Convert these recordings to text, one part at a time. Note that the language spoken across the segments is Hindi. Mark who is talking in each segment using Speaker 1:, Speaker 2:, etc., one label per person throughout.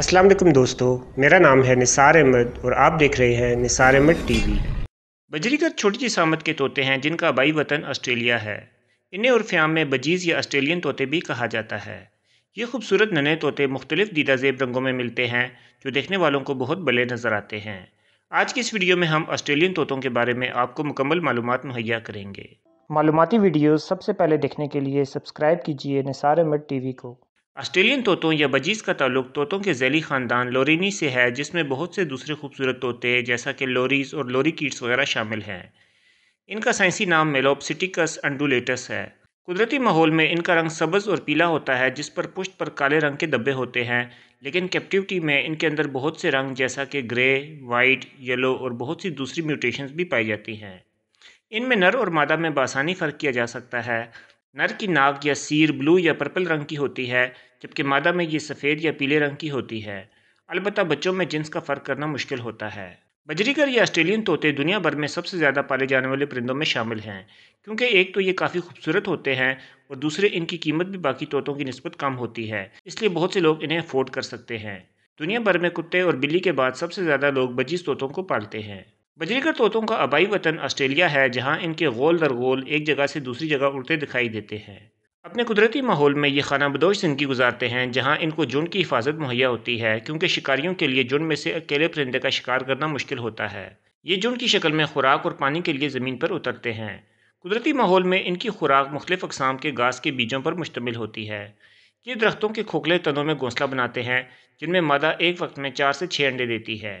Speaker 1: अस्सलाम वालेकुम दोस्तों मेरा नाम है निसार अहमद और आप देख रहे हैं निसार अहमद टीवी बजरी का छोटी सी सामत के तोते हैं जिनका आबाई वतन ऑस्ट्रेलिया है इन्हें उर्फ्याम में बजीज़ या ऑस्ट्रेलियन तोते भी कहा जाता है ये खूबसूरत नन्हे तोते मुख्तलिफ दीदा जेब रंगों में मिलते हैं जो देखने वालों को बहुत बले नज़र आते हैं आज की इस वीडियो में हम ऑस्ट्रेलियन तोतों के बारे में आपको मुकम्मल मालूम मुहैया करेंगे मालूमती वीडियो सबसे पहले देखने के लिए सब्सक्राइब कीजिए निसार अहमद टीवी को ऑस्ट्रेलियन तोतों या बजीज का ताल्लुक तोतों के झैली ख़ानदान लोरिनी से है जिसमें बहुत से दूसरे खूबसूरत तोते जैसा कि लोरीज और लोरी कीट्स वगैरह शामिल हैं इनका साइंसी नाम मेलोपसिटिकस अंडुलेटस है कुदरती माहौल में इनका रंग सब्ज़ और पीला होता है जिस पर पुष्ट पर काले रंग के दब्बे होते हैं लेकिन कैप्टिविटी में इनके अंदर बहुत से रंग जैसा कि ग्रे वाइट येलो और बहुत सी दूसरी म्यूटेशंस भी पाई जाती हैं इनमें नर और मादा में बासानी फ़र्क किया जा सकता है नर की नाक या सीर ब्लू या पर्पल रंग की होती है जबकि मादा में ये सफ़ेद या पीले रंग की होती है अलबत् बच्चों में जिन्स का फ़र्क करना मुश्किल होता है बजरीगर या ऑस्ट्रेलियन तोते दुनिया भर में सबसे ज़्यादा पाले जाने वाले परिंदों में शामिल हैं क्योंकि एक तो ये काफ़ी खूबसूरत होते हैं और दूसरे इनकी कीमत भी बाकी तोतों की नस्बत कम होती है इसलिए बहुत से लोग इन्हें अफोर्ड कर सकते हैं दुनिया भर में कुत्ते और बिल्ली के बाद सबसे ज़्यादा लोग बजीज तोतों को पालते हैं बजरीगर तोतों का आबाई वतन ऑस्ट्रेलिया है जहां इनके गोल दर गोल एक जगह से दूसरी जगह उड़ते दिखाई देते हैं अपने कुदरती माहौल में ये खाना बदोश जिंदगी गुजारते हैं जहाँ इनको जुंड की हिफाजत मुहैया होती है क्योंकि शिकारियों के लिए जुंड में से अकेले परिंदे का शिकार करना मुश्किल होता है ये जुंड की शक्ल में खुराक और पानी के लिए ज़मीन पर उतरते हैं कुदरती माहौल में इनकी खुराक मुख्तफ अकसाम के घास के बीजों पर मुश्तमिल होती है ये दरख्तों के खोखले तनों में घोंसला बनाते हैं जिनमें मादा एक वक्त में चार से छः अंडे देती है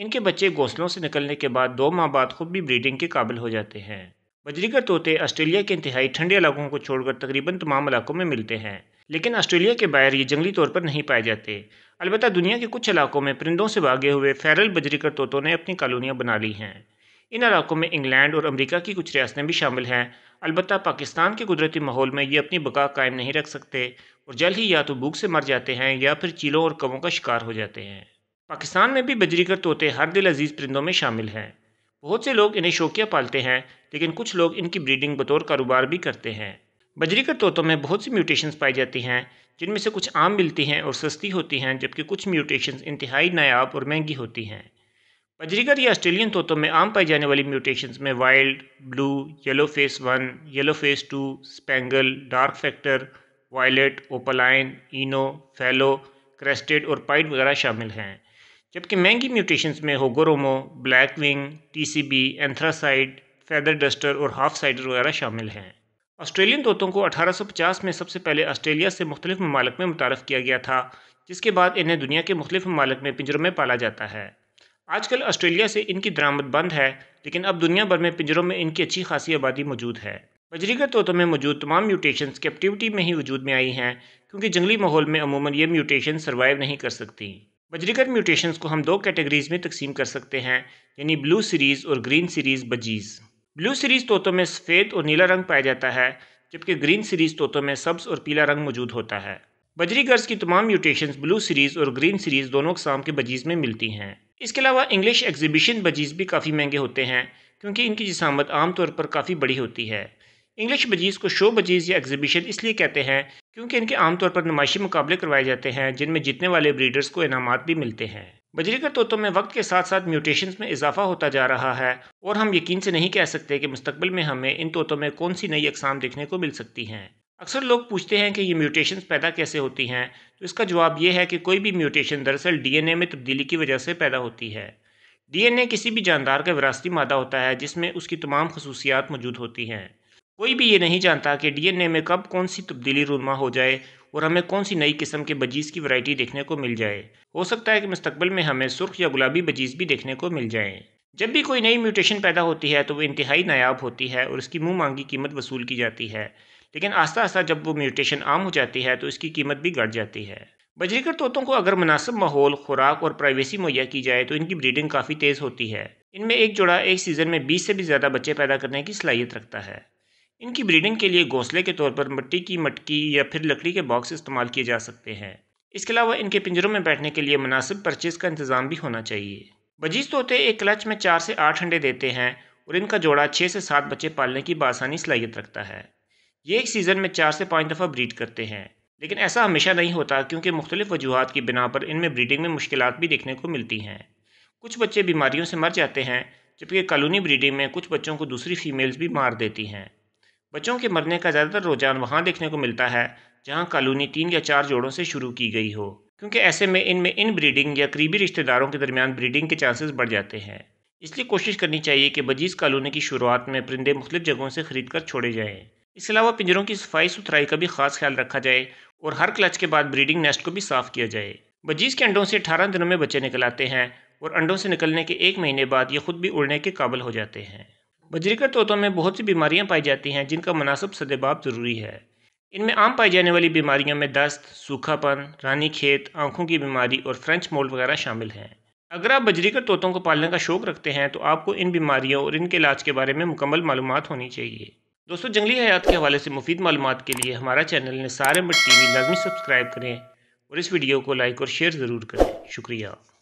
Speaker 1: इनके बच्चे घोंसलों से निकलने के बाद दो माह बाद खुद भी ब्रीडिंग के काबिल हो जाते हैं बजरीगर तोते ऑस्ट्रेलिया के इंतहाई ठंडे इलाकों को छोड़कर तकरीबन तमाम इलाकों में मिलते हैं लेकिन ऑस्ट्रेलिया के बाहर ये जंगली तौर पर नहीं पाए जाते अलबत्त दुनिया के कुछ इलाकों में परिंदों से भागे हुए फेरल बजरीगर तोतों ने अपनी कॉलोनियाँ बना ली हैं इन इलाकों में इंग्लैंड और अमेरिका की कुछ रियासतें भी शामिल हैं अलबत्त पाकिस्तान के कुदरती माहौल में ये अपनी बका कायम नहीं रख सकते और जल्द ही या तो भूख से मर जाते हैं या फिर चीलों और कवों का शिकार हो जाते हैं पाकिस्तान में भी बजरीकर तोते हर दिल अजीज़ परिंदों में शामिल हैं बहुत से लोग इन्हें शौकिया पालते हैं लेकिन कुछ लोग इनकी ब्रीडिंग बतौर कारोबार भी करते हैं बजरीकर तोतों में बहुत सी म्यूटेशंस पाई जाती हैं जिनमें से कुछ आम मिलती हैं और सस्ती होती हैं जबकि कुछ म्यूटेशंस इंतहाई नायाब और महंगी होती हैं बजरीगर या ऑस्ट्रेलियन तोतों में आम पाई जाने वाली म्यूटेशंस में wild blue yellow face one yellow face two spangle dark factor violet opaline ino fallow crested और पाइट वगैरह शामिल हैं जबकि महंगी म्यूटेशंस में गोरोमो black wing TCB anthracite feather duster और हाफ साइडर वगैरह शामिल हैं ऑस्ट्रेलियन तोतों को 1850 में सबसे पहले ऑस्ट्रेलिया से मुख्तलिफ ममालक में मुतारफ़ किया गया था जिसके बाद इन्हें दुनिया के मुख्तु ममालक में पिंजरों में पाला जाता है आजकल ऑस्ट्रेलिया से इनकी दरामद बंद है लेकिन अब दुनिया भर में पिंजरों में इनकी अच्छी खासी आबादी मौजूद है बजरीगर तोतों में मौजूद तमाम म्यूटेशंस कैप्टिविटी में ही वजूद में आई हैं क्योंकि जंगली माहौल में अमूमन ये म्यूटेशन सर्वाइव नहीं कर सकती बजरीकर म्यूटेशंस को हम दो कैटेगरीज में तकसीम कर सकते हैं यानी ब्लू सीरीज़ और green series budgies blue series तोतों में सफ़ेद और नीला रंग पाया जाता है जबकि ग्रीन सीरीज़ तोतों में सब्ज़ और पीला रंग मौजूद होता है बजरी गर्ज की तमाम म्यूटेशंस ब्लू सीरीज़ और ग्रीन सीरीज़ दोनों अकसाम के बजीज़ में मिलती हैं इसके अलावा इंग्लिश एग्जीबिशन बजीज़ भी काफ़ी महंगे होते हैं क्योंकि इनकी जिसामत आमतौर पर काफ़ी बड़ी होती है इंग्लिश बजीज़ को शो बजीज़ या एग्जीबिशन इसलिए कहते हैं क्योंकि इनके आमतौर पर नुमाइशी मुकाबले करवाए जाते हैं जिनमें जीतने वाले ब्रीडर्स को इनामत भी मिलते हैं बजरी का तोतों में वक्त के साथ साथ म्यूटेशन में इजाफा होता जा रहा है और हम यकीन से नहीं कह सकते कि मुस्तबिल में हमें इन तोतों में कौन सी नई अकसाम देखने को मिल सकती हैं अक्सर लोग पूछते हैं कि ये म्यूटेशन पैदा कैसे होती हैं तो इसका जवाब यह है कि कोई भी म्यूटेशन दरअसल डीएनए में तब्दीली की वजह से पैदा होती है डीएनए किसी भी जानदार का विरासती मादा होता है जिसमें उसकी तमाम खसूसियात मौजूद होती हैं कोई भी ये नहीं जानता कि डीएनए में कब कौन सी तब्दीली रुनमा हो जाए और हमें कौन सी नई किस्म के बजीज की वैरायटी देखने को मिल जाए हो सकता है कि मुस्तबल में हमें सुर्ख या गुलाबी बजीज भी देखने को मिल जाएँ जब भी कोई नई म्यूटेशन पैदा होती है तो वो इंतहाई नायाब होती है और इसकी मुँह मांगी कीमत वसूल की जाती है लेकिन आस्ता आस्ता जब वो म्यूटेशन आम हो जाती है तो इसकी कीमत भी घट जाती है बजरीकर तोतों को अगर मुनासब माहौल खुराक और प्राइवेसी मुहैया की जाए तो इनकी ब्रीडिंग काफ़ी तेज़ होती है इनमें एक जोड़ा एक सीज़न में बीस से भी ज़्यादा बच्चे पैदा करने की सलाहियत रखता है इनकी ब्रीडिंग के लिए घोंसले के तौर पर मिट्टी की मटकी या फिर लकड़ी के बॉक्स इस्तेमाल किए जा सकते हैं इसके अलावा इनके पिंजरों में बैठने के लिए मुनासिब परचेज का इंतजाम भी होना चाहिए बजीज तोते एक क्लच में चार से आठ अंडे देते हैं और इनका जोड़ा छः से सात बच्चे पालने की बासानी सलाहियत रखता है ये एक सीज़न में चार से पाँच दफ़ा ब्रीड करते हैं लेकिन ऐसा हमेशा नहीं होता क्योंकि मुख्तलिफ़ वजूहत की बिना पर इनमें ब्रीडिंग में मुश्किल भी देखने को मिलती हैं कुछ बच्चे बीमारियों से मर जाते हैं जबकि कॉलोनी ब्रीडिंग में कुछ बच्चों को दूसरी फीमेल्स भी मार देती हैं बच्चों के मरने का ज़्यादातर रुझान वहाँ देखने को मिलता है जहाँ कॉलोनी तीन या चार जोड़ों से शुरू की गई हो क्योंकि ऐसे में इनमें इन ब्रीडिंग या करीबी रिश्तेदारों के दरमियान ब्रीडिंग के चांसेस बढ़ जाते हैं इसलिए कोशिश करनी चाहिए कि बजीज़ कॉलोनी की शुरुआत में परिंदे मुख्तलिफ जगहों से खरीद कर छोड़े जाएँ इसके अलावा पिंजरों की सफाई सुथराई का भी खास ख्याल रखा जाए और हर क्लच के बाद ब्रीडिंग नेस्ट को भी साफ़ किया जाए बजीज़ के अंडों से अठारह दिनों में बच्चे निकल आते हैं और अंडों से निकलने के एक महीने बाद ये खुद भी उड़ने के काबिल हो जाते हैं के तोतों में बहुत सी बीमारियां पाई जाती हैं जिनका मुनासब सदेबाब ज़रूरी है इनमें आम पाई जाने वाली बीमारियों में दस्त सूखापन रानी खेत आँखों की बीमारी और फ्रेंच मोल वगैरह शामिल हैं अगर आप बजरीकर तोतों को पालने का शौक़ रखते हैं तो आपको इन बीमारियों और इनके इलाज के बारे में मुकम्मल मालूम होनी चाहिए दोस्तों जंगली हयात के हवाले से मुफीद मालूम के लिए हमारा चैनल ने सारे मट टी वी लाजमी सब्सक्राइब करें और इस वीडियो को लाइक और शेयर ज़रूर करें शुक्रिया